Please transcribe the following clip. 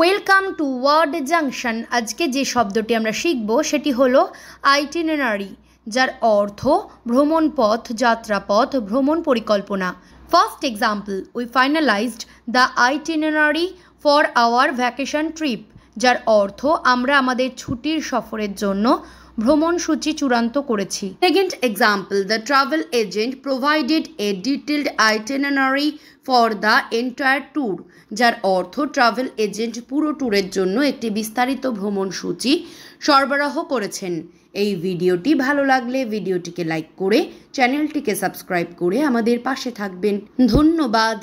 welcome to word junction আজকে যে শব্দটি আমরা শিখব সেটি হলো আইটিনারি যার অর্থ ভ্রমণ পথ যাত্রাপথ ভ্রমণ পরিকল্পনা first example we finalized the itinerary for our vacation trip যার অর্থ আমরা আমাদের ছুটির সফরের জন্য ভ্রমণ সূচি চূড়ান্ত করেছি second example the travel agent provided a detailed itinerary for the entire tour যার অর্থ ট্রাভেল এজেন্ট পুরো ট্যুরের জন্য একটি বিস্তারিত ভ্রমণ সূচি সরবরাহ করেছেন এই ভিডিওটি ভালো লাগলে ভিডিওটিকে লাইক করে চ্যানেলটিকে সাবস্ক্রাইব করে আমাদের পাশে থাকবেন ধন্যবাদ